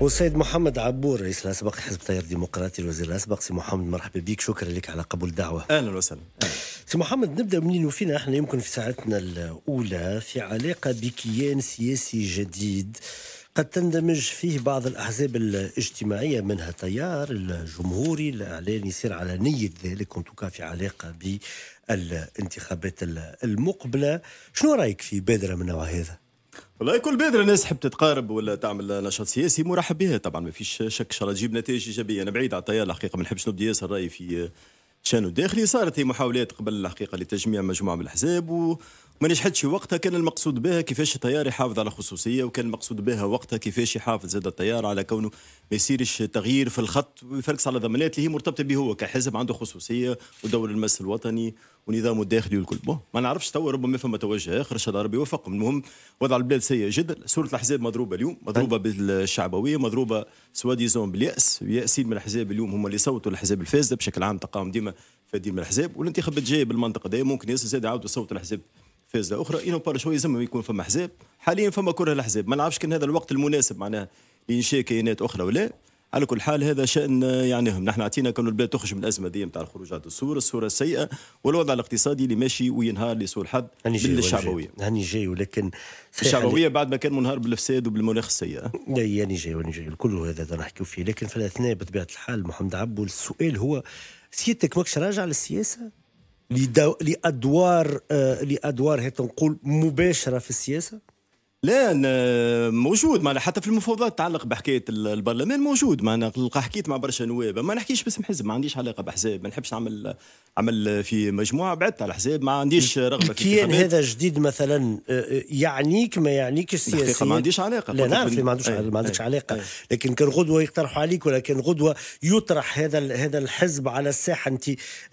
والسيد محمد عبور رئيس الاسبق حزب التيار الديمقراطي الوزير الاسبق سي محمد مرحبا بك شكرا لك على قبول الدعوه اهلا وسهلا سي محمد نبدا منين وفينا احنا يمكن في ساعتنا الاولى في علاقه بكيان سياسي جديد قد تندمج فيه بعض الأحزاب الاجتماعية منها تيار الجمهوري الإعلان يصير على نية ذلك وانتوكا في علاقة بالانتخابات المقبلة شنو رأيك في بادرة من نوع هذا؟ والله كل بادرة ناس تحب تتقارب ولا تعمل نشاط سياسي مرحب بها طبعا ما فيش شك ان شاء الله تجيب نتائج ايجابيه انا بعيد على التيار الحقيقه ما نحبش نبدي ياسر رايي في شانو الداخلي صارت هي محاولات قبل الحقيقه لتجميع مجموعه من الاحزاب و... ما نجحتش وقتها كان المقصود بها كيفاش التيار يحافظ على خصوصية وكان المقصود بها وقتها كيفاش يحافظ زاد التيار على كونه ما يصيرش تغيير في الخط ويفركس على ضمانات اللي هي مرتبطة به هو كحزب عنده خصوصية ودور المس الوطني ونظامه الداخلي والكل بون ما نعرفش تو ربما فما توجه اخر الشهد العربي وفق المهم وضع البلاد سيء جدا صوره الاحزاب مضروبه اليوم مضروبه طيب. بالشعبويه مضروبه سوا ديزون بالياس ياسين من الاحزاب اليوم هما اللي صوتوا الاحزاب الفاسده بشكل عام تلقاهم ديما فادين من الاحزاب والانتخابات جايه بالمنطقه دي ممكن ياسر زاد يعاودوا صوت الاحزاب فازه اخرى اينو بار شويه زمهم يكون فما حزاب حاليا فما كره الاحزاب ما نعرفش كان هذا الوقت المناسب معناها لانشاء كيانات اخرى ولا على كل حال هذا شان يعني هم. نحن عطينا كانوا البلاد تخرج من الازمه دي نتاع الخروج على الصوره الصوره السيئه والوضع الاقتصادي اللي ماشي وينهار لسوء الحظ بالشعبويه هاني جاي ولكن الشعبويه بعد ما كان منهار بالفساد وبالمناخ السيء اي هاني جاي واني جاي الكل هذا نحكيو فيه لكن في الاثناء بطبيعه الحال محمد عبو السؤال هو سيادتك ماكش راجع للسياسه لادوار آه، لادوار هي تنقول مباشره في السياسه لا موجود معنا حتى في المفاوضات تتعلق بحكايه البرلمان موجود معنا حكيت مع برشا نواب ما نحكيش باسم حزب ما عنديش علاقه باحزاب ما نحبش نعمل عمل في مجموعه بعدت على الاحزاب ما عنديش رغبه في الكيان هذا جديد مثلا آه، آه، يعنيك ما يعنيك السياسي ما عنديش علاقه لا نعرف ما عندوش ما عندكش علاقه لكن كان غدوه يقترحوا عليك ولا كان غدوه يطرح هذا هذا الحزب على الساحه انت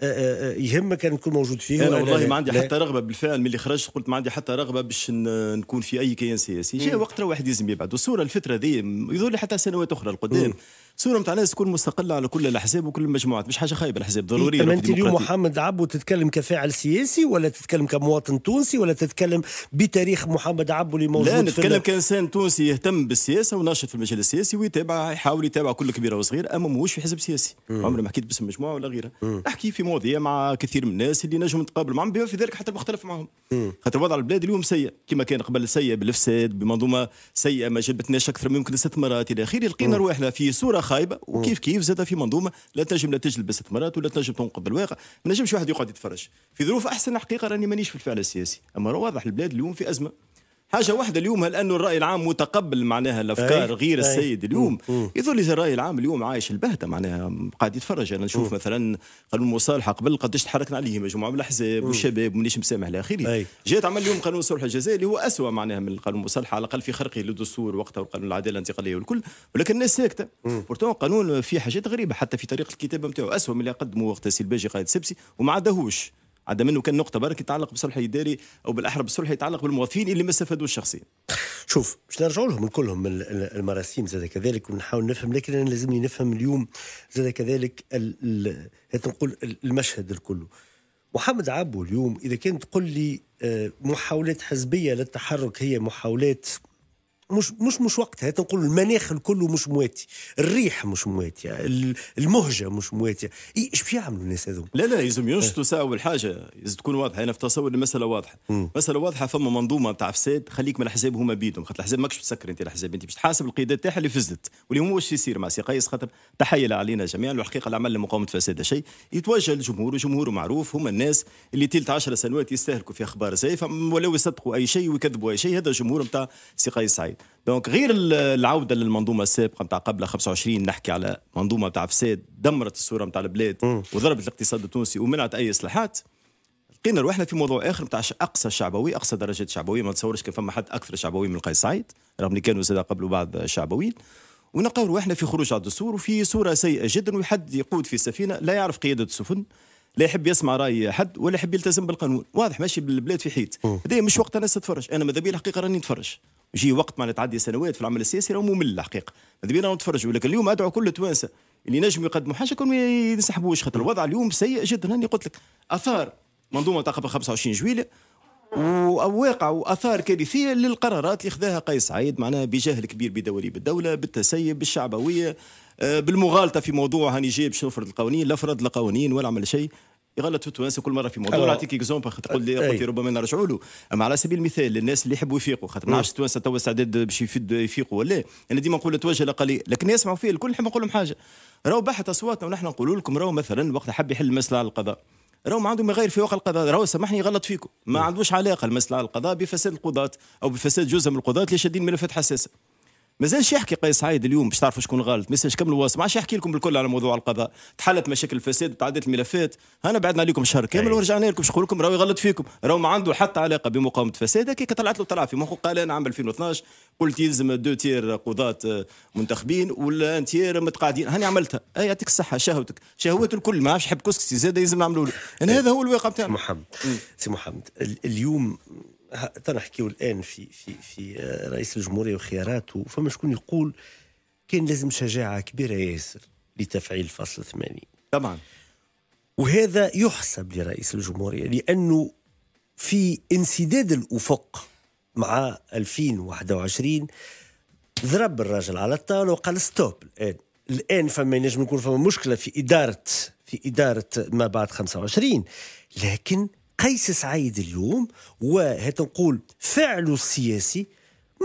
آه، يهمك ان تكون موجود فيه انا والله ما عندي حتى رغبه بالفعل من اللي خرجت قلت ما عندي حتى رغبه باش نكون في اي كيان سياسي جاء وقت راه واحد يزمي بعد الصوره الفتره ذي يظهر لي حتى سنوات اخرى القدام سوريا نتاع الناس تكون مستقله على كل الاحزاب وكل المجموعات مش حاجه خايبه الاحزاب ضروريه إيه انت اليوم محمد عبو تتكلم كفاعل سياسي ولا تتكلم كمواطن تونسي ولا تتكلم بتاريخ محمد عبو اللي موجود لا نتكلم كانسان تونسي يهتم بالسياسه وناشط في المجال السياسي ويتابع يحاول يتابع كل كبيره وصغيره اما ماهوش في حزب سياسي عمري ما حكيت باسم مجموعه ولا غيرها احكي في مواضيع مع كثير من الناس اللي نجم نتقابل معهم بما في ذلك حتى مختلف معهم خاطر وضع البلاد اليوم سيء كما كان قبل سيء بالفساد بمنظومه سيئه ما جلبتناش اكثر من يمكن الى اخره لقينا رواحنا في صوره خايبه وكيف كيف زاد في منظومه لا تنجم لا تجلب استثمارات ولا تنجم تنقذ الواقع ما نجمش واحد يقعد يتفرج في ظروف احسن حقيقه راني مانيش في الفعل السياسي اما راه واضح البلاد اليوم في ازمه حاجه واحده اليوم هل انه الراي العام متقبل معناها الافكار غير السيد اليوم يظل اللي الراي العام اليوم عايش البهته معناها قاعد يتفرج انا نشوف مثلا قانون المصالحه قبل قداش تحركنا عليه مجموعه من الاحزاب والشباب مانيش مسامح الى اخره جات عمل اليوم قانون الصلح الجزائري هو اسوء معناها من قانون المصالحه على الاقل في خرقه للدستور وقتها وقانون العداله الانتقاليه والكل ولكن الناس ساكته بورتون قانون فيه حاجات غريبه حتى في طريقه الكتابه نتاعو اسوء من اللي قدمه وقت السي الباجي قائد سبسي وما عداهوش عدا منه كان نقطه برك يتعلق بصلح الاداري او بالاحرى بصلح يتعلق بالموظفين اللي ما استفادوش شخصيا شوف باش نرجعوا لهم كلهم المراسيم زاد كذلك ونحاول نفهم لكن انا لازمني نفهم اليوم زاد كذلك نقول المشهد الكله محمد عبو اليوم اذا كان تقول لي آه، محاولات حزبيه للتحرك هي محاولات مش مش مش وقتها تنقول المناخ الكل مش مواتي الريح مش مواتيه المهجه مش مواتيه ايش باش يعملوا الناس هذو لا لا يلزم ينشطوا إيه. ساعه اول حاجه لازم تكون واضحه انا في تصور المساله واضحه مساله واضحه فما منظومه تاع فساد خليك من الاحزاب هما بيدهم خاطر الاحزاب ماكش تسكر انت الاحزاب انت باش تحاسب القيادات تاعها اللي فزت واللي هو واش يصير مع سي قيس خاطر تحية علينا جميعا والحقيقه العمل لمقاومه فساد شيء يتوجه للجمهور وجمهوره معروف هما الناس اللي تلت 10 سنوات يستهلكوا في اخبار زي ولو يصدقوا اي شيء ويكذبوا اي شيء هذا جمهور نتاع سي قيس سعيد دونك غير العوده للمنظومه السابقه نتاع قبل 25 نحكي على منظومه نتاع فساد دمرت الصوره نتاع البلاد وضربت الاقتصاد التونسي ومنعت اي اصلاحات لقينا روحنا في موضوع اخر نتاع اقصى شعبوي اقصى درجات شعبويه ما نتصورش كان فما حد اكثر شعبوي من القيس سعيد رغم اللي كانوا زاد قبل بعض شعبويين ونلقاو روحنا في خروج على الدستور وفي صوره سيئه جدا وحد يقود في سفينه لا يعرف قياده السفن لا يحب يسمع راي حد ولا يحب يلتزم بالقانون واضح ماشي بالبلاد في حيط هذا مش وقت الناس تتفرج انا ماذا بيا الحقيقه راني نتفرج يجي وقت معناتها تعدي سنوات في العمل السياسي راه ممل الحقيقه ماذا بينا نتفرج ولكن اليوم ادعو كل التوانسه اللي نجم يقدموا حاجه كانوا ينسحبوش خاطر الوضع اليوم سيء جدا هاني قلت لك اثار منظومه تقبل 25 جويليه وواقع واثار كارثيه للقرارات اللي خذاها قيس سعيد معناها بجهل كبير بدواليب الدوله بالتسيب بالشعبويه آه، بالمغالطه في موضوع هاني جاي باش نفرض القوانين لا فرض القوانين قوانين ولا عمل شيء يغلط في التوانسه كل مره في موضوع نعطيك أه. اكزومبل خاطر تقول لي قلت أه. ربما نرجعوا له اما على سبيل المثال للناس اللي يحبوا يفيقوا خاطر ما نعرفش التوانسه تو استعداد باش يفيقوا ولا انا ديما نقول توجه لقليل لكن يسمعوا فيه الكل نحب نقول لهم حاجه راهو بحث اصواتنا ونحن نقول لكم راهو مثلا وقت حب يحل المساله على القضاء عنده ما غير في واقع القضاء راهو سامحني غلط فيكم ما نعم. عندوش علاقه المساله القضاء بفساد القضاة او بفساد جزء من القضاة اللي شادين ملفات حساسه مازالش يحكي قيس عايد اليوم باش تعرفوا شكون غلط ميساج كامل واصل ما عادش يحكي لكم بالكل على موضوع القضاء تحلت مشاكل الفساد وتعديت الملفات انا بعدنا عليكم شهر كامل طيب. ورجعنا لكم باش نقول لكم راهو يغلط فيكم راهو ما عنده حتى علاقه بمقاومه الفساد كي طلعت له طلع في مخه قال انا عام 2012 قلت يلزم دو تير قضاة منتخبين ولا تير متقاعدين هاني عملتها اي يعطيك الصحه شهوتك شهوات الكل ما عادش يحب كسكسي زاد يلزم نعملوا له يعني هذا هو الواقع بتاعنا سي محمد سي محمد اليوم تنحكيو الان في في في آه، رئيس الجمهوريه وخياراته فما شكون يقول كان لازم شجاعه كبيره ياسر لتفعيل فصل 80 طبعا وهذا يحسب لرئيس الجمهوريه لانه في انسداد الافق مع 2021 ضرب الراجل على الطاوله وقال ستوب الان الان فما ينجم يكون فما مشكله في اداره في اداره ما بعد 25 لكن قيس سعيد اليوم وهات نقول فعله السياسي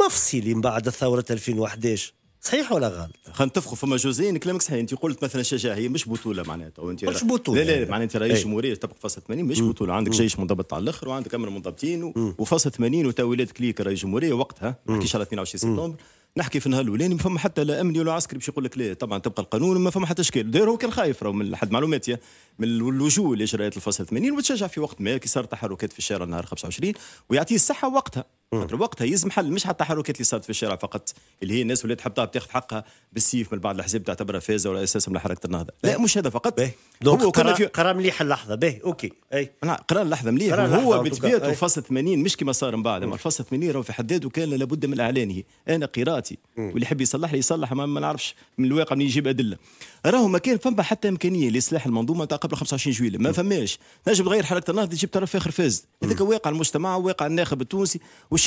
مفصلي من بعد ثورة 2011 صحيح ولا غلط؟ خلينا نتفقوا فما جوزين كلامك صحيح انت قلت مثلا شجاعه هي مش بطوله معناتها وانت مش بطوله لا لا, معناتها رئيس إيه. جمهوريه تبقى فصل 80 مش بطوله عندك جيش منضبط على الاخر وعندك امر منضبطين وفصل 80 ولادك كليك رئيس جمهوريه وقتها ما نحكيش على 22 سبتمبر نحكي في النهار الاولاني ما فما حتى لا امني ولا عسكري باش يقول لك لا طبعا تبقى القانون وما فما حتى اشكال داير هو كان خايف راه من حد معلوماتي من الوجوه لاجراءات الفصل 80 وتشجع في وقت ما كي صار تحركات في الشارع نهار 25 ويعطيه الصحه وقتها خاطر وقتها يسمح مش حتى التحركات اللي صارت في الشارع فقط اللي هي الناس ولات حبتها بتاخذ حقها بالسيف من بعض الاحزاب تعتبرها فازه ولا اساسا من حركه النهضه لا إيه. مش هذا فقط إيه. دونك قرار في... قرار مليح اللحظه باهي اوكي اي قرار اللحظه مليح هو بطبيعته إيه. فصل 80 مش كما صار من بعد اما فصل 80 راهو في حد ذاته كان لابد من اعلانه انا قراءتي واللي يحب يصلح لي يصلح ما, ما نعرفش من الواقع من يجيب ادله راهو ما كان فما حتى امكانيه لاصلاح المنظومه تاع قبل 25 جويليه ما فماش نجم تغير حركه النهضه تجيب طرف اخر فاز هذاك واقع المجتمع واقع الناخب التونسي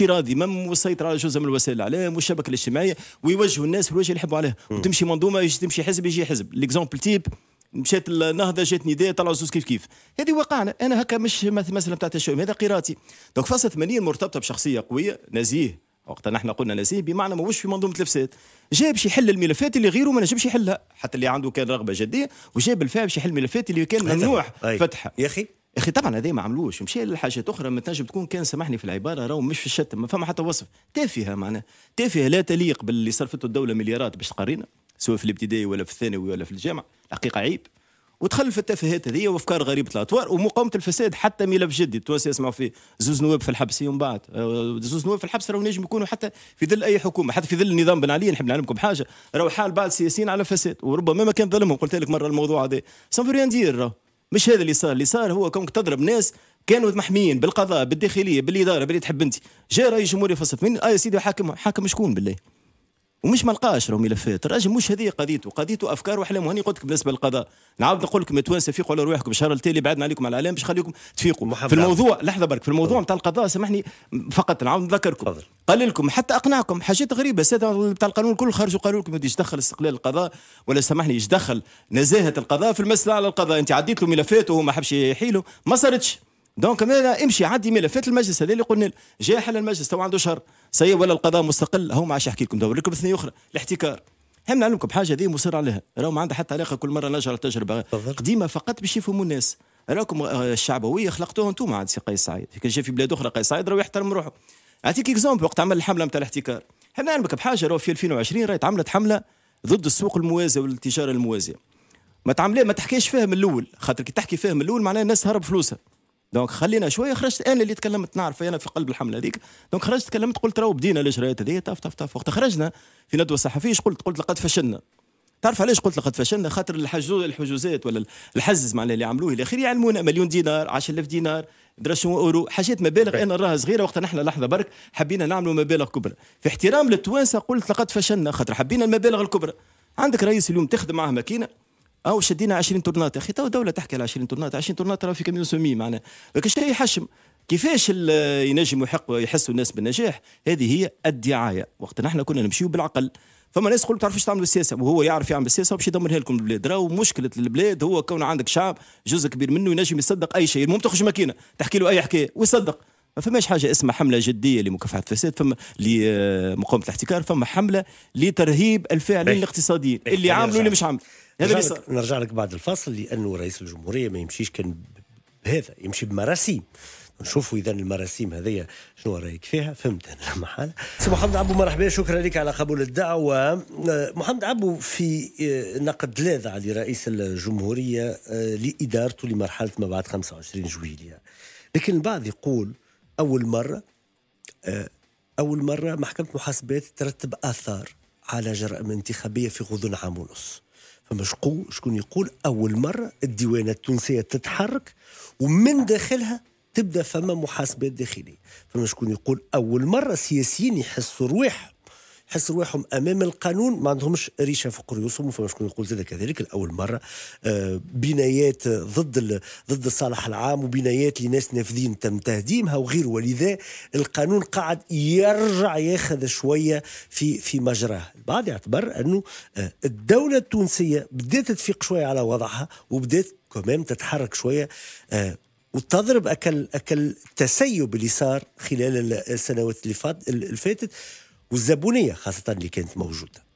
راضي مم مسيطر على جزء من وسائل الاعلام والشبكه الاجتماعيه ويوجهوا الناس في الوجه اللي يحبوا عليه وتمشي منظومه يجي تمشي حزب يجي حزب ليكزومبل تيب مشات النهضه جات نداء طلعوا زوز كيف كيف هذه وقعنا انا هكا مش مثلا بتاع تشاؤم هذا قراءتي دونك فصل 80 مرتبطه بشخصيه قويه نزيه وقتها نحن قلنا نزيه بمعنى ما في منظومه الفساد جاء باش يحل الملفات اللي غيره ما نجمش يحلها حتى اللي عنده كان رغبه جديه وجاء بالفعل باش يحل الملفات اللي كان ممنوع فتحها يا اخي اخي طبعا هذا ما عملوش مشى لحاجات اخرى ما تنجم تكون كان سامحني في العباره راهو مش في الشتم ما فما حتى وصف تافهه معناها تافهه لا تليق باللي صرفته الدوله مليارات باش تقرينا سواء في الابتدائي ولا في الثانوي ولا في الجامعه الحقيقه عيب وتخلف في التفاهات هذه وافكار غريبه الاطوار ومقاومه الفساد حتى ملف جدي التوانسه يسمعوا فيه زوز نواب في الحبس يوم بعد آه، زوز نواب في الحبس راهو نجم يكونوا حتى في ظل اي حكومه حتى في ظل النظام بن علي نحب نعلمكم بحاجه راهو حال بعض السياسيين على فساد وربما ما كان ظلمهم قلت لك مره الموضوع هذا سان ريان دير راهو مش هذا اللي صار اللي صار هو كونك تضرب ناس كانوا محميين بالقضاء بالداخليه بالاداره باللي تحب انت جاء رئيس جمهوريه فصلت من اه يا سيدي حاكم حاكم شكون بالله ومش ما لقاش راهو ملفات الراجل مش هذه قضيته قضيته افكار واحلام وهني قلت لك بالنسبه للقضاء نعاود نقول لكم توانسه فيقوا على رواحكم الشهر التالي بعدنا عليكم على الاعلام باش خليكم تفيقوا في الموضوع لحظه برك في الموضوع نتاع القضاء سامحني فقط نعاود نذكركم قال لكم حتى اقنعكم حاجات غريبه الساده نتاع القانون الكل خرجوا قالوا لكم ايش دخل استقلال القضاء ولا سامحني ايش دخل نزاهه القضاء في المساله على القضاء انت عديت له ملفاته وما حبش يحيله ما صارتش دونك انا امشي عدي ملفات المجلس هذا اللي قلنا له حل المجلس تو عنده شهر سي ولا القضاء مستقل هو ما عادش يحكي لكم دور لكم اثنين اخرى الاحتكار هم نعلمكم بحاجه هذه مصر عليها راهو ما عندها حتى علاقه كل مره نرجع تجربه قديمه فقط باش يفهموا الناس راكم آه، الشعبويه خلقتوها انتم عاد سي قيس سعيد كان جاي في بلاد اخرى قيس سعيد راهو يحترم روحه اعطيك اكزومبل وقت عمل الحمله نتاع الاحتكار هم نعلمك بحاجه راهو في 2020 راهي عملت حمله ضد السوق الموازيه والتجاره الموازيه ما تعمليه ما تحكيش فيها من الاول خاطر كي تحكي فيها من الاول معناها الناس هرب فلوسها دونك خلينا شويه خرجت انا اللي تكلمت نعرف انا في قلب الحمله هذيك دونك خرجت تكلمت قلت راهو بدينا الاجراءات هذه طف طف طف وقت خرجنا في ندوه صحفيه قلت قلت لقد فشلنا تعرف علاش قلت لقد فشلنا خاطر الحجوز الحجوزات ولا الحجز معناها اللي عملوه الى اخره يعلمونا مليون دينار 10000 دينار درشمو اورو حاجات مبالغ انا راها صغيره وقتها نحن لحظه برك حبينا نعملوا مبالغ كبرى في احترام للتوانسه قلت لقد فشلنا خاطر حبينا المبالغ الكبرى عندك رئيس اليوم تخدم معاه ماكينه او شدينا 20 تورنات يا اخي تو دوله تحكي على 20 تورنات 20 تورنات راه في كاميو سومي معناها شيء يحشم كيفاش ينجم يحق يحسوا الناس بالنجاح هذه هي الدعايه وقت نحن كنا نمشيو بالعقل فما ناس ما تعرفش تعملوا السياسه وهو يعرف يعمل السياسه وباش يدمر لكم البلاد راهو مشكله البلاد هو كون عندك شعب جزء كبير منه ينجم يصدق اي شيء المهم تخرج ماكينه تحكي له اي حكايه ويصدق ما فماش حاجه اسمها حمله جديه لمكافحه الفساد فما لمقاومه آه، الاحتكار فما حمله لترهيب الفاعلين الاقتصاديين اللي عاملوا اللي مش عامل هذا اللي صار نرجع لك بعد الفاصل لانه رئيس الجمهوريه ما يمشيش كان بهذا يمشي بمراسيم نشوفوا اذا المراسيم هذيا شنو رايك فيها فهمت انا محال سي محمد عبو مرحبا شكرا لك على قبول الدعوه آه، محمد عبو في آه، نقد لاذع لرئيس الجمهوريه آه، لادارته لمرحله ما بعد 25 جويليه لكن البعض يقول اول مره اول مره محكمه محاسبات ترتب اثار على جرائم انتخابيه في غضون عام ونص فما شكون يقول اول مره الديوانه التونسيه تتحرك ومن داخلها تبدا فما محاسبات داخليه فما شكون يقول اول مره سياسيين يحسوا رواحهم حس رواحهم امام القانون ما عندهمش ريشه فوق قريوسهم فما شكون يقول زاد كذلك لاول مره آه، بنايات ضد ضد الصالح العام وبنايات لناس نافذين تم تهديمها وغيره ولذا القانون قاعد يرجع ياخذ شويه في في مجراه البعض يعتبر انه آه، الدوله التونسيه بدات تفيق شويه على وضعها وبدات كمان تتحرك شويه آه، وتضرب اكل اكل التسيب اللي صار خلال السنوات اللي فاتت والزبونيه خاصه اللي كانت موجوده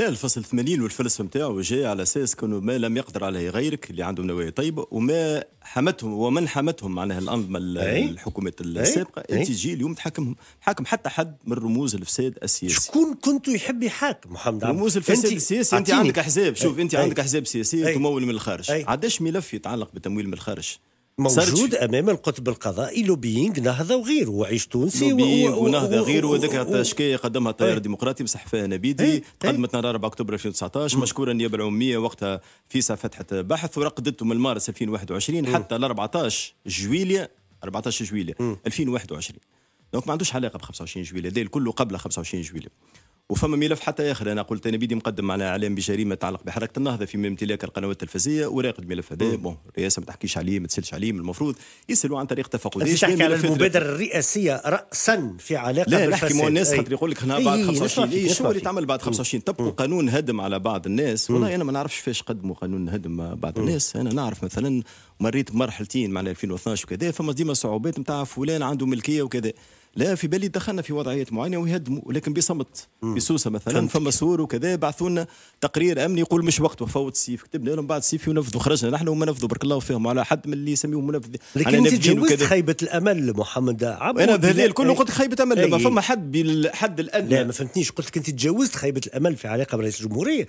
لا الفصل 80 والفلسفه نتاعو جاء على اساس كانوا ما لم يقدر عليه غيرك اللي عندهم نوايا طيبه وما حمتهم ومن حمتهم معناها الانظمه الحكومات السابقه انت تجي اليوم تحاكمهم حاكم حتى حد من رموز الفساد السياسي شكون كنت يحب يحاكم محمد عبد رموز الفساد السياسي انت عندك احزاب شوف انت عندك احزاب سياسيه تمول من الخارج عداش ملف يتعلق بتمويل من الخارج موجود امام القطب القضائي لوبينغ نهضه وغيره وعيش تونسي لوبينغ ونهضه غيره وذاك الشكايه قدمها التيار الديمقراطي بصح فيها نبيدي قدمت نهار 4 اكتوبر 2019 مشكوره النيابه العموميه وقتها في فتحت بحث ورقدته من مارس 2021 حتى ل 14 جويليا 14 جويليا 2021 دونك ما عندوش علاقه ب 25 جويليا ده كله قبل 25 جويليا وفما ملف حتى اخر انا قلت انا بيدي مقدم على اعلام بجريمه تتعلق بحركه النهضه في امتلاك القنوات التلفزيه وراقد الملف هذا بون الرئاسه ما تحكيش عليه ما تسالش عليه من المفروض يسالوا عن طريق تفقديه تحكي على المبادره الرئاسيه راسا في علاقه لا نحكي مع الناس خاطر يقول لك هنا بعد 25 إيه، شو اللي تعمل بعد 25 طبقوا قانون هدم على بعض الناس والله انا ما نعرفش فاش قدموا قانون هدم بعض الناس انا نعرف مثلا مريت بمرحلتين معناها 2012 وكذا فما ديما صعوبات نتاع فلان عنده ملكيه وكذا لا في بالي دخلنا في وضعيه معينه ويهدموا ولكن بصمت بسوسه مثلا فما سور وكذا بعثوا لنا تقرير امني يقول مش وقت وفوت السيف كتبنا لهم بعد السيف ينفذوا خرجنا نحن وما نفذوا بارك الله فيهم على حد من اللي يسميهم منفذ لكن انت تجاوزت خيبه الامل محمد عبد انا بهذيل الكل قلت خيبه امل ما إيه. فما حد بالحد الادنى لا ما فهمتنيش قلت لك انت تجاوزت خيبه الامل في علاقه برئيس الجمهوريه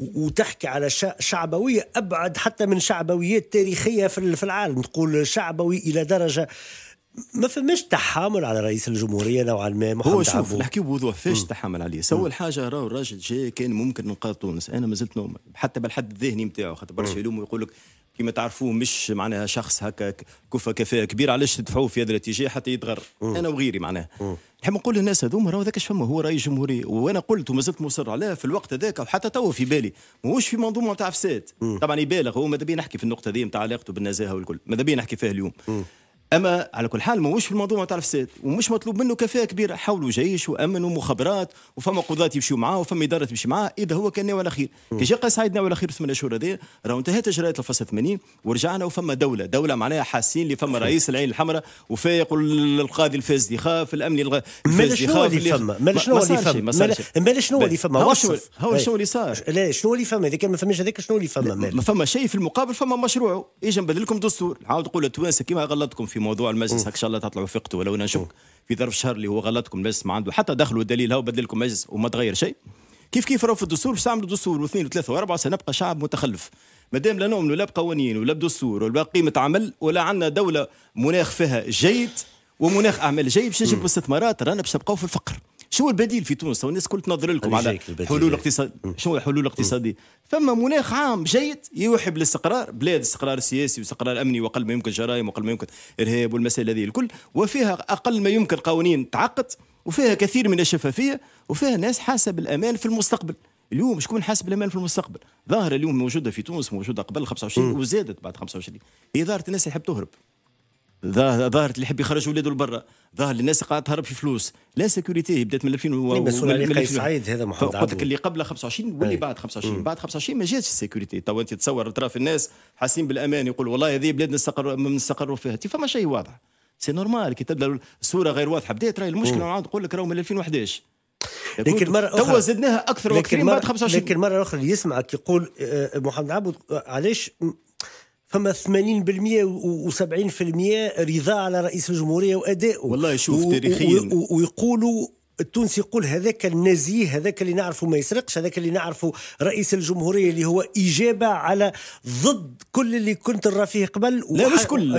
وتحكي على شعبويه ابعد حتى من شعبويات تاريخيه في العالم تقول شعبوي الى درجه ما فماش تحامل على رئيس الجمهوريه نوعا ما محمد هو شوف نحكي بوضوح فاش تحامل عليه سوى حاجه راهو الراجل جاي كان ممكن نقاد تونس انا ما زلت نوم حتى بالحد الذهني نتاعو خاطر برشا يلومو يقول لك كيما تعرفوه مش معناها شخص هكا كفة كفاءة كبير علاش تدفعوه في هذا الاتجاه حتى يتغر انا وغيري معناها نحب نقول للناس هذوما راهو ذاك فما هو رئيس جمهوري وانا قلت وما زلت مصر عليه في الوقت هذاك وحتى تو في بالي ماهوش في منظومه نتاع فساد طبعا يبالغ هو ماذا بيا نحكي في النقطه هذه نتاع علاقته بالنزاهه والكل ماذا بيا نحكي فيها اليوم مم. اما على كل حال ماهوش في الموضوع نتاع الفساد ومش مطلوب منه كفاءه كبيره حولوا جيش وامن ومخابرات وفما قضاة يمشيو معاه وفما اداره تمشي معاه اذا هو كان ناوي على خير كي جا قيس سعيد ناوي على خير ثمان شهور هذه راهو انتهت اجراءات الفصل 80 ورجعنا وفما دوله دوله معناها حاسين اللي فما رئيس العين الحمراء وفايق القاضي الفاسد يخاف الامن الفاسد يخاف اللي فما مال شنو اللي فما مال شنو اللي فما هو إيه. شنو اللي صار لا شنو اللي فما اذا كان ما فماش هذاك شنو اللي فما ما فما شيء في المقابل فما مشروع اجا نبدل لكم دستور عاود نقول التوانسه كيما غلطكم في في موضوع المجلس ان شاء الله تطلعوا فقتوا ولو نشك في ظرف شهر اللي هو غلطكم المجلس ما عنده حتى دخل ودليل هو بدل لكم مجلس وما تغير شيء كيف كيف راهو في الدستور باش تعملوا دستور واثنين وثلاثه واربعه سنبقى شعب متخلف ما دام لا نؤمن لا بقوانين ولا بدستور ولا قيمه عمل ولا عندنا دوله مناخ فيها جيد ومناخ اعمال جيد باش نجيبوا استثمارات رانا باش نبقاو في الفقر شنو البديل في تونس الناس كل تنظر لكم على حلول اقتصاد شنو الحلول الاقتصاديه فما مناخ عام جيد يوحي بالاستقرار بلاد استقرار سياسي واستقرار امني واقل ما يمكن جرائم واقل ما يمكن ارهاب والمسائل هذه الكل وفيها اقل ما يمكن قوانين تعقد وفيها كثير من الشفافيه وفيها ناس حاسه بالامان في المستقبل اليوم شكون حاسب الامان في المستقبل ظاهره اليوم موجوده في تونس موجوده قبل 25 وزادت بعد 25 هي ظاهره الناس اللي تحب تهرب ظاهر اللي يحب يخرج ولاده لبرا ظاهر الناس قاعده تهرب في فلوس لا سيكوريتي بدات من 2000 و بس قيس سعيد هذا محمد قلت لك اللي قبل 25 واللي بعد 25 مم. بعد 25 ما جاتش السيكوريتي تو انت تصور ترى في الناس حاسين بالامان يقول والله هذه بلاد نستقر نستقروا فيها فما شيء واضح سي نورمال كي تبدا الصوره غير واضحه بدات راهي المشكله نعاود نقول لك راهو من 2011 لكن مرة أخرى زدناها أكثر وأكثر من بعد 25 لكن مرة أخرى يسمعك يقول آه، آه، محمد عبود آه، علاش فما 80% و70% رضا على رئيس الجمهوريه وادائه والله شوف تاريخيا ويقولوا التونسي يقول هذاك النزيه هذاك اللي نعرفه ما يسرقش هذاك اللي نعرفه رئيس الجمهوريه اللي هو اجابه على ضد كل اللي كنت نرى فيه قبل وح... لا مش كل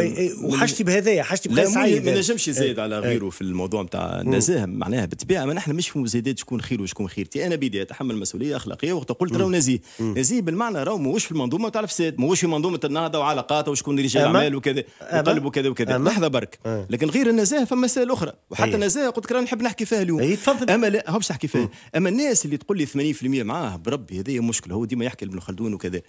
وحشتي يا حشتي بهذايا سعيد ما نجمش زايد على غيره في الموضوع نتاع النزاهه معناها بالطبيعه ما نحن مش في مزيدات شكون خير وشكون خيرتي انا بدي اتحمل مسؤوليه اخلاقيه وقت قلت راهو نزيه نزيه بالمعنى راهو ماهوش في المنظومه نتاع الفساد ماهوش في منظومه النهضه وعلاقات وشكون رجال اعمال وكذا وقلب وكذا وكذا لحظه برك لكن غير النزاهه فما مسائل اخرى وحتى النزاهه قلت لك نحب نحكي فيها اليوم باهي تفضل اما لا هو باش تحكي فيه اما الناس اللي تقول لي 80% معاه بربي هذه مشكله هو ديما يحكي ابن خلدون وكذا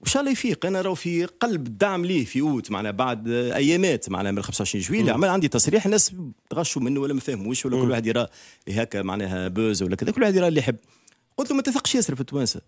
وان شاء الله يفيق انا راهو في قلب الدعم ليه في اوت معنا بعد ايامات معنا من 25 جويل عمل عندي تصريح الناس تغشوا منه ولا ما فهموش ولا كل واحد يرى إيه هكا معناها بوز ولا كذا كل واحد يرى اللي يحب قلت له ما تثقش ياسر في التوانسه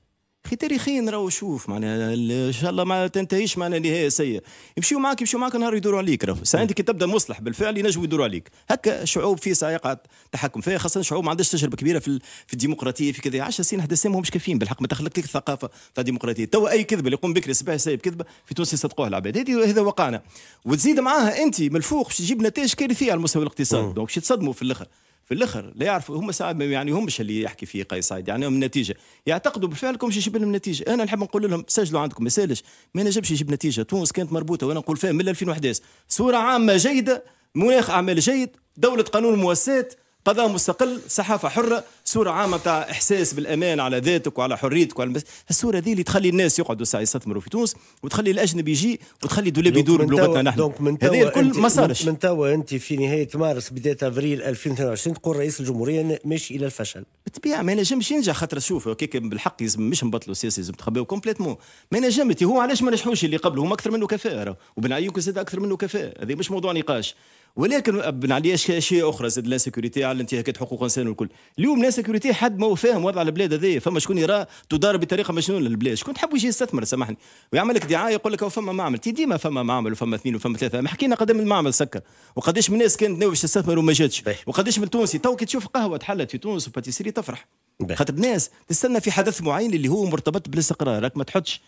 اخي تاريخيا راهو شوف معناها ان شاء الله ما تنتهيش معناها نهايه سيئه يمشيو معاك يمشيو معاك نهار يدوروا عليك راهو انت نعم. كي تبدا مصلح بالفعل ينجموا يدوروا عليك هكا شعوب في سائقه تحكم فيها خاصه شعوب ما عندهاش تجربه كبيره في في الديمقراطيه في كذا 10 سنين 11 سنه مش كافيين بالحق ما تخلق لك الثقافه تاع الديمقراطيه تو اي كذبه اللي يقوم بكري صباح سايب كذبه في تونس يصدقوها العباد هذه هذا وقعنا وتزيد معاها انت من الفوق باش تجيب نتائج كارثيه على المستوى الاقتصادي دونك باش تصدموا في الاخر في الاخر لا يعرفوا هم ساعات ما يعني اللي يحكي فيه قيس سعيد يعني هم النتيجه يعتقدوا بالفعل كمش يجيب لهم نتيجه انا نحب نقول لهم سجلوا عندكم ما سالش ما نجمش يجيب نتيجه تونس كانت مربوطه وانا نقول فيها من 2011 صوره عامه جيده مناخ اعمال جيد دوله قانون مؤسسات قضاء مستقل صحافه حره صوره عامه تاع احساس بالامان على ذاتك وعلى حريتك وعلى الصوره هذه اللي تخلي الناس يقعدوا يستثمروا في تونس وتخلي الاجنبي يجي وتخلي دولاب يدور بلغتنا نحن دونك من الكل ما صارش من توا انت في نهايه مارس بدايه افريل 2022 تقول رئيس الجمهوريه ماشي الى الفشل بالطبيعه ما ينجمش ينجح خاطر شوف بالحق يزم مش نبطلوا سياسي لازم تخبيو كومبليتمون ما نجمت هو علاش ما نجحوش اللي قبله هم اكثر منه كفاءه وبن عيوك زاد اكثر منه كفاءه هذا مش موضوع نقاش ولكن بن علي اشياء اخرى زاد لانسيكوريتي على انتهاكات حقوق الانسان والكل اليوم لانسيكوريتي حد ما هو فاهم وضع البلاد هذايا فما شكون يرى تدار بطريقه مجنونه البلاد شكون تحب يجي يستثمر سامحني ويعمل لك دعايه يقول لك فما معمل تي ديما فما معمل وفما اثنين وفما ثلاثه ما حكينا قدام المعمل سكر وقداش من الناس كانت ناوي تستثمر وما جاتش وقداش من تونسي تو كي تشوف قهوه تحلت في تونس وباتيسيري تفرح خاطر الناس تستنى في حدث معين اللي هو مرتبط بالاستقرار راك ما تحطش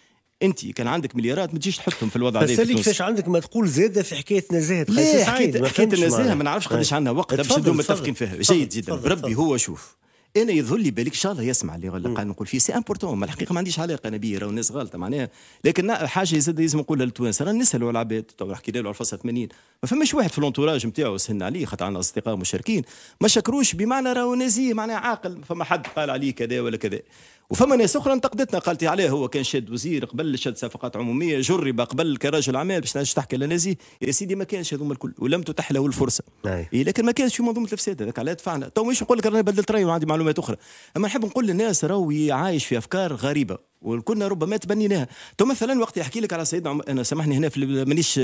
انت كان عندك مليارات ما تجيش تحطهم في الوضع هذا بس كيفاش عندك ما تقول زاده في حكايه نزاهه لا حكايه, حكاية النزاهه ما نعرفش قداش طيب، عندنا وقت باش نبداو متفقين فيها جيد جدا بربي هو شوف انا يظهر لي بالك ان شاء الله يسمع اللي قاعد نقول فيه سي امبورتون الحقيقه ما عنديش علاقه انا بيه راهو الناس غلطه معناها لكن حاجه زاد لازم نقولها للتوانسه رانا نسالوا العباد تو حكينا له على الفصل 80 ما فماش واحد في الانتوراج نتاعو سهلنا عليه خاطر عندنا اصدقاء مشاركين ما شكروش بمعنى راهو نازيه معناها عاقل فما حد قال عليه كذا ولا كذا وفما ناس اخرى انتقدتنا قالت عليه هو كان شاد وزير قبل شاد صفقات عموميه جرب قبل كرجل اعمال باش تحكي لنازي يا سيدي ما كانش هذوما الكل ولم تتح له الفرصه أي. نعم. إيه لكن ما كانش في منظومه الفساد هذاك على دفعنا تو مش نقول لك راني بدلت رايي وعندي معلومات اخرى اما نحب نقول للناس راهو عايش في افكار غريبه وكنا ربما تبنيناها تو مثلا وقت يحكي لك على سيدنا عم... انا سامحني هنا في مانيش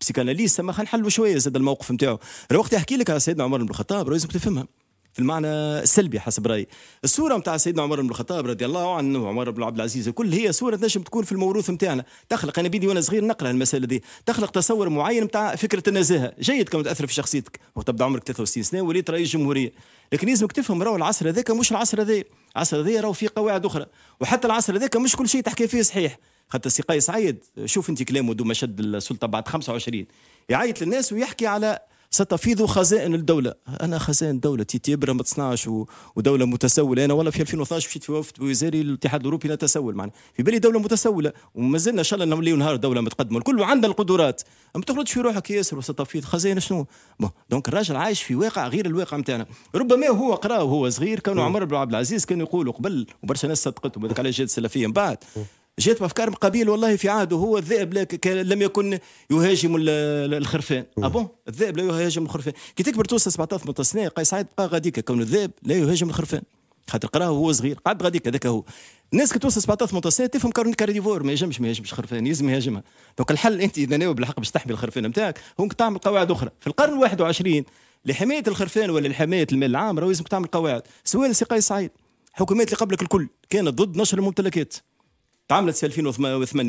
بسيكاناليست خلينا نحلوا شويه زاد الموقف نتاعو وقت يحكي لك على سيدنا عمر بن الخطاب لازم تفهمها في المعنى السلبي حسب رايي الصوره نتاع سيدنا عمر بن الخطاب رضي الله عنه وعمر بن عبد العزيز الكل هي صوره نجم تكون في الموروث نتاعنا تخلق انا بيدي وانا صغير نقرا المساله دي تخلق تصور معين نتاع فكره النزاهه جيد كما تاثر في شخصيتك وتبدا عمرك 63 سنه وليت رئيس جمهوريه لكن لازمك تفهم راهو العصر هذاك مش العصر هذا العصر هذا راهو فيه قواعد اخرى وحتى العصر هذاك مش كل شيء تحكي فيه صحيح خاطر سي قيس عايد شوف انت كلامه دو شد السلطه بعد 25 يعيط للناس ويحكي على ستفيض خزائن الدوله انا خزائن دولتي تيبرا ما تصنعش ودوله متسوله انا والله في 2012 مشيت في وفد وزاري الاتحاد الاوروبي نتسول معنا في بالي دوله متسوله ومازلنا ان شاء الله نولي نهار دوله متقدمه الكل عندنا القدرات ما تخلطش في روحك ياسر وستفيض خزائن شنو دونك الراجل عايش في واقع غير الواقع نتاعنا ربما هو قرا وهو صغير كانوا عمر بن عبد العزيز كانوا يقولوا قبل وبرشا ناس صدقتهم هذاك على الجهاد السلفيه من بعد جات بافكار من قبيل والله في عهده هو الذئب لم يكن يهاجم الخرفان ابون الذئب لا يهاجم الخرفان كي تكبر توصل 17 18 سنه قيس سعيد بقى غاديك كون الذئب لا يهاجم الخرفان خاطر قراه وهو صغير قعد غاديك هذاك هو الناس كي توصل 17 18 سنه تفهم كارون كارديفور ما يهاجمش ما يهاجمش خرفان يلزم يهاجمها دونك الحل انت اذا ناوي بالحق باش تحمي الخرفان نتاعك هو تعمل قواعد اخرى في القرن 21 لحمايه الخرفان ولا لحمايه المال العام راه لازمك تعمل قواعد سواء سي قيس سعيد الحكومات اللي قبلك الكل كانت ضد نشر الممتلكات تعملت في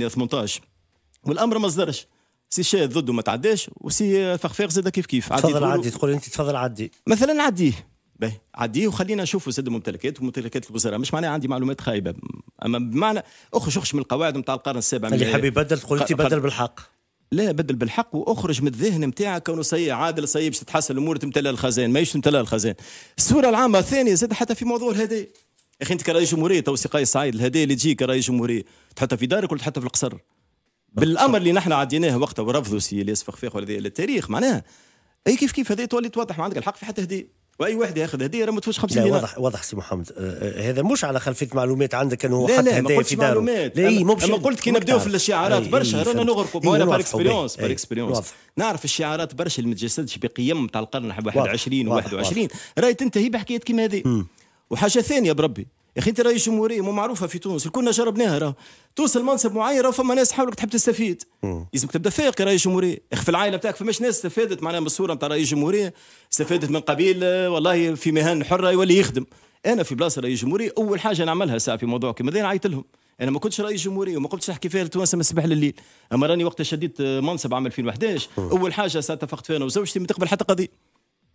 18 والامر ما صدرش سي شاد ضده ما تعداش وسي فخفاق زاد كيف كيف تفضل عدي تقول انت تفضل عدي مثلا عديه باهي عديه وخلينا نشوفوا زاد ممتلكات وممتلكات الوزراء مش معناها عندي معلومات خايبه اما بمعنى اخرج اخرج من القواعد نتاع القرن السابع اللي حاب يبدل تقول انت بدل بالحق لا بدل بالحق واخرج من الذهن نتاعك كونه سيء عادل سيء باش تتحسن الامور تمتلى الخزان ماهيش تمتلى الخزان الصوره العامه الثانيه زاد حتى في موضوع هذا اخي انت كرئيس جمهوريه تو سي قيس سعيد الهدايا اللي تجيك كرئيس جمهوريه تحطها في دارك ولا تحطها في القصر بالامر اللي نحن عديناه وقتها ورفضوا سي الياس فخفاخ ولا التاريخ معناها اي كيف كيف هذا تولي توضح ما عندك الحق في حتى هديه واي واحد ياخذ هديه راه ما تفوتش 50 دينار واضح واضح سي محمد أه،, آه هذا مش على خلفيه معلومات عندك انه حط هديه في داره معلومات لا إيه، أما, اما قلت كي نبداو في الشعارات إيه، برشا إيه، رانا نغرقوا انا بار اكسبيريونس بار اكسبيريونس نعرف الشعارات برشا اللي ما تجسدش بقيم تاع القرن 21 و21 راهي تنتهي بحكايات كيما هذه وحاجه ثانيه بربي يا اخي انت راهي جمهوريه مو معروفه في تونس كلنا جربناها راه توصل منصب معين راه فما ناس حولك تحب تستفيد لازمك تبدا فايق راهي جمهوريه يا اخي في العائله بتاعك فماش ناس استفادت معناها من الصوره نتاع راهي جمهوريه استفادت من قبيل والله في مهن حره يولي يخدم انا في بلاصه راهي جمهوريه اول حاجه نعملها ساعه في موضوع كيما ذا نعيط لهم انا ما كنتش رئيس جمهوريه وما قلتش نحكي فيها لتونس من الصباح لليل اما راني وقت شديت منصب عام 2011 اول حاجه ساعه اتفقت فيها انا وزوجتي ما تقبل حتى قضيه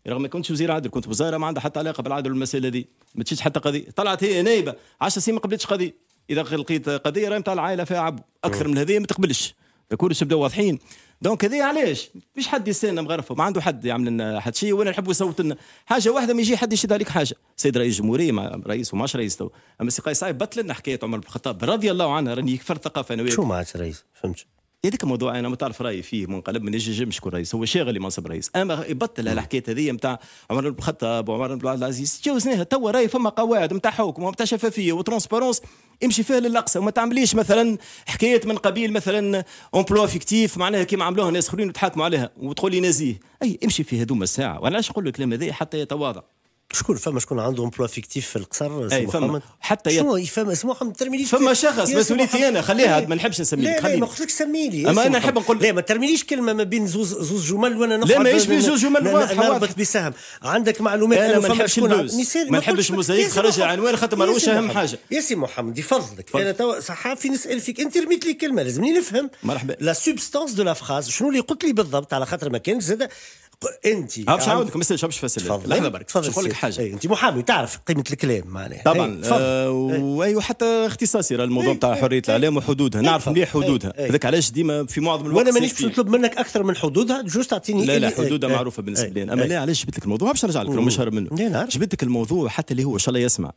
رغم ما كنتش وزير عدل كنت وزاره ما عندها حتى علاقه بالعدل والمسائل هذه ما تشيش حتى قضيه طلعت هي نايبه 10 سنين ما قبلتش قضيه اذا لقيت قضيه راهي نتاع العائله فيها عبو اكثر من هذه ما تقبلش كلش بداو واضحين دونك هذه علاش فيش حد يستنى مغرفه ما عنده حد يعمل لنا حد شيء وانا نحب يصوت لنا حاجه واحده ما يجي حد يشد عليك حاجه سيد رئيس الجمهوريه مع رئيس وماش رئيس تو اما سي قيس بطل لنا حكايه عمر بن الخطاب رضي الله عنه راني كفرت ثقافه انا شو مع رئيس فهمت هذاك موضوع انا ما تعرف رايي فيه منقلب ما نجمش يكون رئيس هو شاغل منصب رئيس اما يبطل الحكايات هذه نتاع عمر بن الخطاب وعمر بن عبد العزيز تجاوزناها توا راهي فما قواعد نتاع حكم ونتاع شفافيه وترونسبارونس امشي فيها للاقصى وما تعمليش مثلا حكايات من قبيل مثلا امبلوا فيكتيف معناها كيما عملوها ناس اخرين وتحاكموا عليها وتقول لي نازيه اي امشي في هذوما الساعه وعلاش نقول لك الكلام هذا حتى يتواضع شكون فما شكون عنده امبلوا فيكتيف في القصر اي فما حتى يت... شنو فما اسمه محمد ترميليش فما شخص مسؤوليتي انا خليها ما نحبش نسميه لا لا ما قلتلك سميلي اما انا نحب نقول لا ما ترميليش كلمه ما بين زوز زوز جمل وانا نقعد لا ماهيش بين زوز جمل نربط بسهم عندك معلومات انا ما نحبش البوز ما نحبش الموزايك خرج عنوان خاطر ما نروش اهم حاجه يا سي محمد يفضلك انا توا صحافي نسال فيك انت رميت لي كلمه لازمني نفهم مرحبا لا سوبستانس دو لا فراز شنو اللي قلت لي بالضبط على خاطر ما كانش زاد طيب، انت باش نعاودك بس باش نفسر لحظه برك نقول لك حاجه إيه، انت محامي تعرف قيمه الكلام معناها إيه، طبعا آه، إيه. واي وحتى آه، اختصاصي راه الموضوع نتاع حريه الاعلام وحدودها نعرف مليح حدودها هذاك علاش ديما في معظم الوقت وانا مانيش باش نطلب منك اكثر من حدودها جوست تعطيني لا لا حدودها معروفه بالنسبه لي اما لا علاش جبت لك الموضوع باش نرجع لك مش هرب منه جبت لك الموضوع حتى اللي هو ان شاء الله يسمع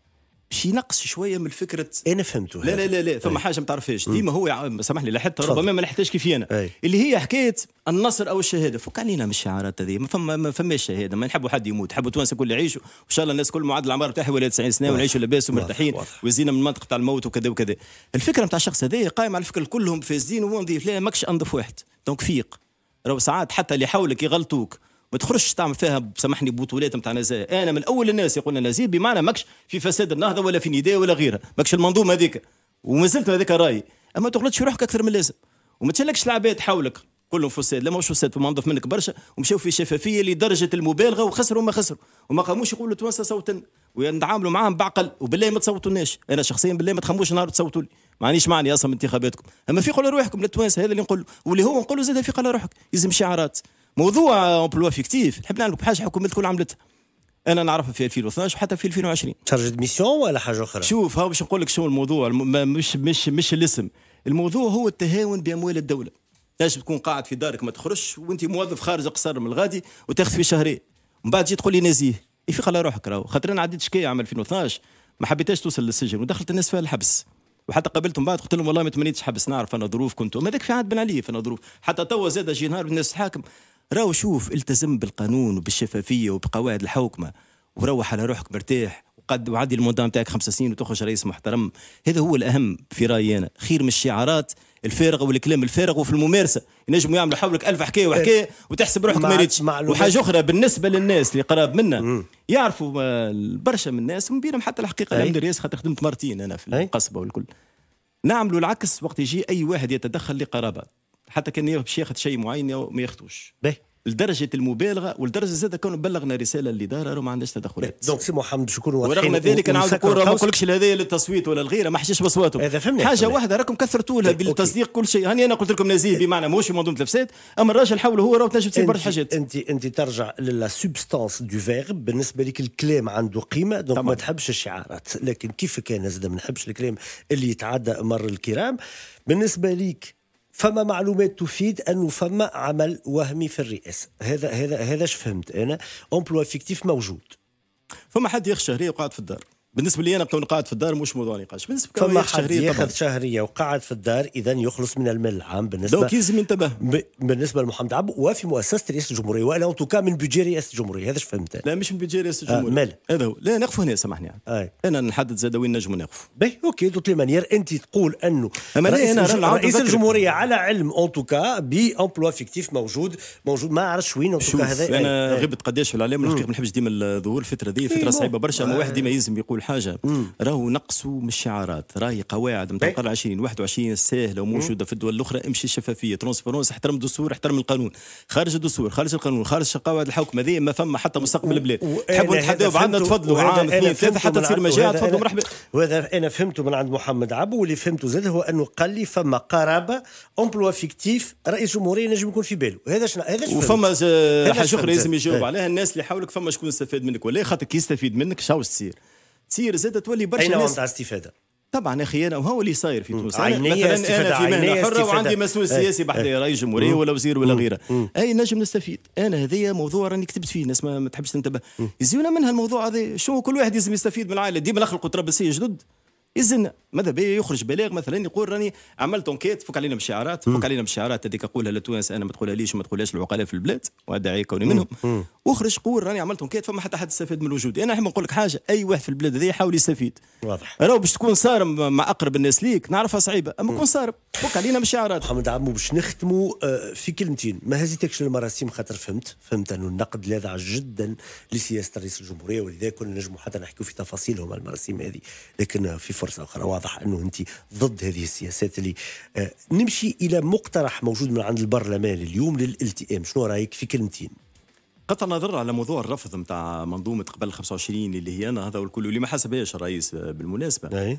باش ينقص شويه من فكره إيه، انا فهمته لا لا لا لا ثم أي. حاجه ما تعرفهاش ديما هو سامحني لحتى ربما ما نحتاج كيفي انا أي. اللي هي حكايه النصر او الشهاده فك علينا من الشعارات هذه ما فما ما فماش شهاده ما نحبوا حد يموت حبوا التوانسه كل يعيشوا وان شاء الله الناس كل معدل العمر بتاعها ولا 90 سنه ونعيشوا لاباس ومرتاحين وزينا من المنطقه تاع الموت وكذا وكذا الفكره نتاع الشخص هذا قائم على فكره كلهم فاسدين وهو نظيف لا ماكش انظف واحد دونك فيق راهو ساعات حتى اللي حولك يغلطوك ما تخرجش تعمل فيها سامحني بطولات نتاع نزاهه انا من اول الناس يقول نزيه بمعنى ماكش في فساد النهضه ولا في نداء ولا غيرها ماكش المنظومه هذيك وما زلت هذاك رايي اما تغلطش روحك اكثر من اللازم وما تشلكش العباد حولك كلهم فساد لا ماهوش فساد فما منك برشا ومشاو في شفافيه لدرجه المبالغه وخسروا ما خسروا وما قاموش يقولوا توانسه صوتا ونتعاملوا معاهم بعقل وبالله ما تصوتوناش انا شخصيا بالله ما تخموش نهار تصوتوا لي معنيش معني اصلا انتخاباتكم اما في قول روحكم للتوانسه هذا اللي نقول واللي هو نقولوا زاد في قال روحك يلزم شعارات موضوع امبلوا فيكتيف نحب نعلمك بحاجه حكومه الكل عملتها انا نعرفها في 2012 وحتى في 2020 ترجد ميسيون ولا حاجه اخرى شوف ها باش نقول لك شنو الموضوع مش مش مش الاسم الموضوع هو التهاون باموال الدوله لازم تكون قاعد في دارك ما تخرجش وانت موظف خارج قصر من الغادي وتاخذ في شهرين من بعد تجي تقول لي نزيه يفيق على روحك راهو خاطر انا عديت شكايه عام 2012 ما حبيتهاش توصل للسجن ودخلت الناس فيها الحبس وحتى قابلتهم بعد قلت لهم والله ما تمنيتش حبس نعرف انا ظروف كنت هذاك في عاد بن علي في انا ظروف حتى توا زاد جي نهار الناس تحاكم راهو شوف التزم بالقانون وبالشفافيه وبقواعد الحوكمه وروح على روحك مرتاح وقد وعدي المدة تاعك خمس سنين وتخرج رئيس محترم هذا هو الاهم في رايي انا خير من الشعارات الفارغه والكلام الفارغ وفي الممارسه ينجموا يعملوا حولك الف حكايه وحكايه إيه. وتحسب روحك ما ريتش وحاجه اخرى بالنسبه للناس اللي قراب منا يعرفوا آه، برشا من الناس ومن بينهم حتى الحقيقه الحمد لله خاطر خدمت مرتين انا في القصبه والكل نعملوا العكس وقت يجي اي واحد يتدخل لقرابه حتى كان باش ياخذ شيء معين ما ياخذوش باهي لدرجه المبالغه ولدرجه زاد كون بلغنا رساله للاداره راه ما عندناش تدخلات دونك سي محمد شكون ورغم ذلك نعاود نقول ما نقولكش هذايا للتصويت ولا الغيره ما حشيش بصواتهم هذا فهمني حاجه واحده راكم كثرتوا لها إيه، بالتصديق كل شيء هاني انا قلت لكم نزيه إيه. بمعنى ماهوش في منظومه الفساد اما الراجل حوله هو راه تنجم تصير برشا حاجات انت انت ترجع للا سوبستانس دو فيرب بالنسبه لك الكلام عنده قيمه دونك ما تحبش الشعارات لكن كيف كان زاد ما نحبش الكلام اللي يتعدى مر الكرام بالنسبه ليك فما معلومات تفيد انه فما عمل وهمي في الرئاسه هذا هذا هذا فهمت انا امبلوا فيكتيف موجود فما حد يخشى هي وقاعد في الدار بالنسبه لي انا كون قاعد في الدار مش موضوع نقاش بالنسبه فما طبعاً. ياخذ شهريه وقاعد في الدار اذا يخلص من المال العام بالنسبه دونك كيزم ينتبه ب... بالنسبه لمحمد عبد وفي مؤسسه رئاسه الجمهوريه والا ان توكا من بيجي رئاسه الجمهوريه هذا فهمت لا مش من بيجي رئاسه الجمهوريه آه مال هذا هو لا نقفوا هنا سامحني يعني. انا نحدد زاد وين نجم نقف باهي اوكي دوت لي مانيير انت تقول انه أما رئيس, أنا الج... رئيس الجمهوريه على علم ان توكا بامبلوا فيكتيف موجود موجود ما عرفش وين ان توكا هذا انا غبت قداش في الاعلام ما نحبش ديما الظهور الفتره دي فتره صعيبه برشا آه. واحد ديما يلزم يقول حاجه راهو نقصوا من الشعارات راهي قواعد نتاع القرن العشرين 21 ساهله وموجوده في الدول الاخرى امشي الشفافيه ترونسبيرونس احترم الدستور احترم القانون خارج الدستور خارج القانون خارج قواعد الحكم هذه ما فما حتى مستقبل البلاد تحبوا نتحدوا بعضنا تفضلوا عام اثنين ثلاثه حتى تصير مجاعه تفضلوا مرحبا وهذا انا فهمته من عند محمد عبو واللي فهمته زاد هو انه قال لي فما قرابه امبلوا فيكتيف رئيس جمهوريه نجم يكون في باله هذا شنو هذا شنو وفما حاجه اخرى لازم يجاوب عليها الناس اللي حولك فما شكون استفاد منك ولا خاطر كي يستفيد منك شاو تصير تصير زاده تولي برشا اين ناس... استفاده طبعا يا اخي انا وهو اللي صاير في تونس أنا مثلا انا في مهنه حره استفادة. وعندي مسؤول إيه، سياسي بحذا إيه. رئيس جمهوريه ولا وزير ولا غيره اي نجم نستفيد انا هذايا موضوع راني كتبت فيه الناس ما تحبش تنتبه يزيونا منها الموضوع هذا شو كل واحد لازم يستفيد من العائله ديما نخلقوا تربسيه جدد يزن ماذا بيا يخرج بلاغ مثلا يقول راني عملت انكيت فك علينا بالشعارات فك علينا بالشعارات هذيك اقولها لتونس انا ما تقولها ليش وما تقولهاش العقلاء في البلاد وداعي كوني منهم واخرج قول راني عملت انكيت فما حتى حد استفاد من وجودي انا نحب نقول لك حاجه اي واحد في البلاد هذه يحاول يستفيد واضح راهو باش تكون صارم مع اقرب الناس ليك نعرفها صعيبه اما كون صارم فك علينا بالشعارات محمد عمو باش نختموا آه، في كلمتين ما هزيتكش للمراسيم خاطر فهمت فهمت انه النقد لاذع جدا لسياسه رئيس الجمهوريه ولذلك كنا نجموا حتى نحكوا في تفاصيلهم المراسيم هذه لكن في فرصه اخرى واضح انه انت ضد هذه السياسات اللي آه، نمشي الى مقترح موجود من عند البرلمان اليوم للالتئام شنو رايك في كلمتين قطع نظر على موضوع الرفض نتاع منظومه قبل 25 اللي هي انا هذا والكل اللي ما حسبهاش الرئيس بالمناسبه أي. نعم.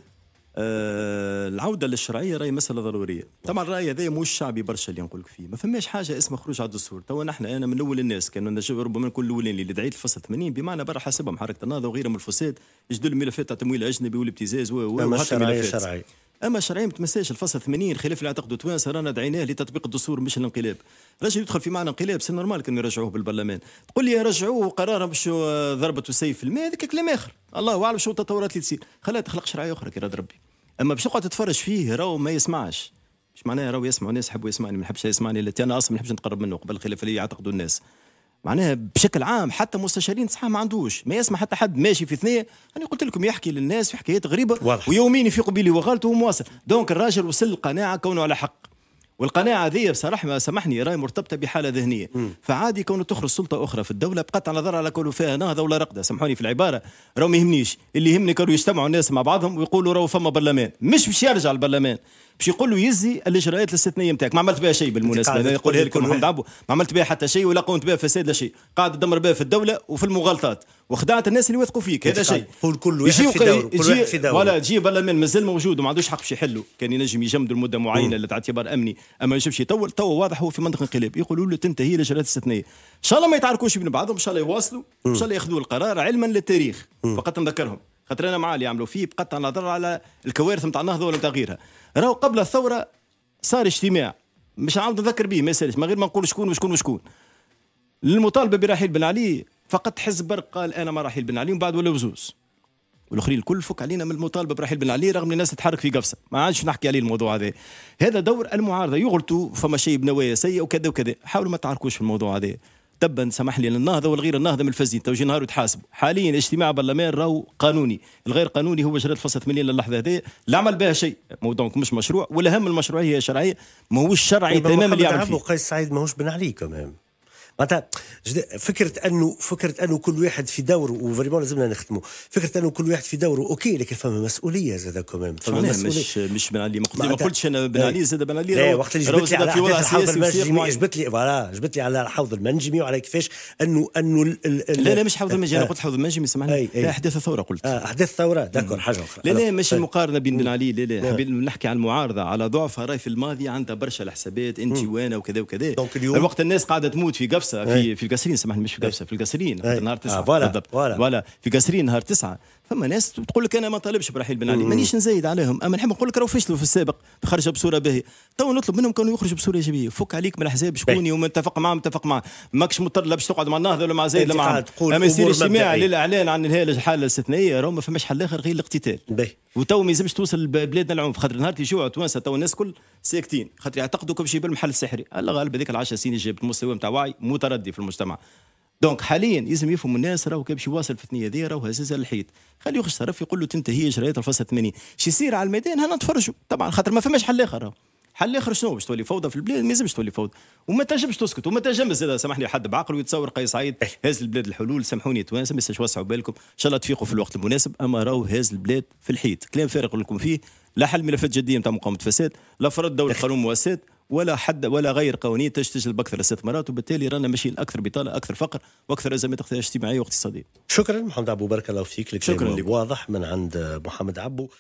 آه، العوده للشرعيه راهي مساله ضروريه طبعا الراي هذا مش شعبي برشا اللي نقول فيه ما فماش حاجه اسمها خروج على الدستور تو نحن انا من اول الناس كانوا ربما نكون الاولين اللي دعيت الفصل 80 بمعنى برا حسبهم حركه النهضه وغيرهم الفساد يجدوا الملفات تاع تمويل اجنبي والابتزاز و و شرعي اما الشرعيه ما تمساش الفصل 80 خلاف اللي اعتقدوا توانس رانا دعيناه لتطبيق الدستور مش الانقلاب راجل يدخل في معنى انقلاب سي نورمال كانوا يرجعوه بالبرلمان تقول لي رجعوه قرارهم مش آه، ضربه السيف الماء هذاك كلام اخر الله اعلم شنو التطورات اللي تصير خليها تخلق شرعيه اخرى كي ربي اما باش تقعد تتفرج فيه راهو ما يسمعش مش معناها راهو يسمع ناس يحبوا يسمعني ما نحبش يسمعني لا انا اصلا ما نحبش نتقرب منه قبل خلاف اللي يعتقدوا الناس معناها بشكل عام حتى مستشارين صحه ما عندوش ما يسمع حتى حد ماشي في ثنيه انا قلت لكم يحكي للناس في حكايات غريبه واضح. ويومين يفيقوا بيلي وغلط ومواصل دونك الراجل وصل القناعه كونه على حق والقناعه هذه بصراحه ما سامحني راي مرتبطه بحاله ذهنيه م. فعادي كون تخرج سلطه اخرى في الدوله بقات على نظر على كل فيها نهضه ولا رقده سامحوني في العباره راه ما يهمنيش اللي يهمني كانوا يجتمعوا الناس مع بعضهم ويقولوا راهو فما برلمان مش باش يرجع البرلمان باش يقول له يزي الاجراءات الاستثنائيه نتاعك ما عملت بها شيء بالمناسبه هذا نقولها لكم محمد عبو ما عملت بها حتى شيء ولا قمت بها فساد لا شيء قاعد تدمر بها في الدوله وفي المغالطات وخدعت الناس اللي واثقوا فيك هذا شيء قول كل واحد في دوره كل واحد في دوره ولا تجي برلمان مازال موجود وما عندوش حق باش يحلوا كان ينجم يجمدوا لمده معينه لاعتبار امني اما ما يجمش يطول تو واضح هو في منطقه انقلاب يقولوا له تنتهي الاجراءات الاستثنائيه ان شاء الله ما يتعاركوش بين بعضهم ان شاء الله يواصلوا ان شاء الله ياخذوا القرار علما للتاريخ فقط نذكرهم خاطر انا معاه اللي يعملوا فيه بقطع النظر على الكوارث نتاع النهضه ولا نتاع غيرها راهو قبل الثوره صار اجتماع مش عاود نذكر به ما يسالش من غير ما نقول شكون وشكون وشكون للمطالبه برحيل بن علي فقط حزب برق قال انا مع رحيل بن علي ومن بعد ولاو زوز والاخرين الكل فك علينا من المطالبه برحيل بن علي رغم الناس تتحرك في قفصه ما عادش نحكي عليه الموضوع هذا هذا دور المعارضه يغلطوا فما شيء بنوايا سيئه وكذا وكذا حاولوا ما تعركوش في الموضوع هذا تبا سمح لي للنهضه والغير النهضه من الفزين تو نهار وتحاسب حاليا اجتماع برلمان راهو قانوني الغير قانوني هو جرد الفصل 80 للحظه هذه لا عمل بها شيء دونك مش مشروع والاهم المشروعيه هي شرعيه ماهوش شرعي إيه، تماما اللي يعمل فيه قيس سعيد ماهوش بن علي كمان معناتها فكره انه فكره انه كل واحد في دوره وفريمون لازمنا نخدموا فكره انه كل واحد في دوره اوكي لكن فما مسؤوليه زاد كمان فما مسؤوليه مش مش بن علي ما قلتش انا بن علي إيه. زاد بن علي إيه، وقت اللي جبت لي على الحوض المنجمي جبت لي فوالا جبت لي على الحوض المنجمي وعلى كيفاش انه انه لا لا مش حوض المنجمي انا آه. قلت حوض المنجمي سامحني احداث الثوره قلت آه، احداث الثوره داكور حاجه اخرى لا لا آه. مش المقارنه طيب. بين بن علي لا لا نحكي على المعارضه على ضعفها راي في الماضي عندها برشا الحسابات انت وانا وكذا وكذا الوقت الناس قاعده تموت في قفص القفصه في إيه. في القصرين سمحني مش في القفصه في القصرين إيه. نهار تسعه آه، بالضبط فوالا في قصرين نهار تسعه فما ناس تقول لك انا ما طالبش برحيل بن علي مانيش نزايد عليهم اما نحب نقول لك راهو فشلوا في السابق خرجوا بصوره باهيه تو نطلب منهم كانوا يخرجوا بصوره ايجابيه فك عليك من الاحزاب شكون يوم اتفق معاه متفق معاه ماكش مضطر لا باش تقعد مع النهضه ولا مع زايد ولا مع اما يصير اجتماع للاعلان عن الهاله الحاله الاستثنائيه راهو ما فماش حل اخر غير الاقتتال وتو ما يلزمش توصل بلادنا العنف خاطر نهار تيجوع توانسه تو الناس كل ساكتين خاطر يعتقدوا كل شيء بالمحل السحري على غالب هذيك العشر سنين جابت مستوى نتاع وعي متردي في المجتمع دونك حاليا لازم يفهموا الناس راهو كيفاش يواصل في الثنيه هذه راهو هزازها للحيط خليه يخش طرف يقول له تنتهي اجراءات الفصل 80 شي يصير على الميدان هنا نتفرجوا طبعا خاطر ما فماش حل اخر حل اخر شنو باش تولي فوضى في البلاد ما لازمش تولي فوضى وما تنجمش تسكت وما تنجمش زاد سامحني حد بعقل ويتصور قيس عيد هاز البلاد الحلول سامحوني توانسه ما وسعوا بالكم ان شاء الله تفيقوا في الوقت المناسب اما راهو هاز البلاد في الحيط كلام فارق لكم فيه لا حل ملفات جديه نتاع مقاومه فساد لا فرض دوله قانون مؤسسات ولا حد ولا غير قوانين باش تجلب اكثر استثمارات وبالتالي رانا ماشيين اكثر بطاله اكثر فقر واكثر ازمات اجتماعيه واقتصاديه. شكرا محمد عبو بارك الله فيك شكرا اللي واضح من عند محمد عبو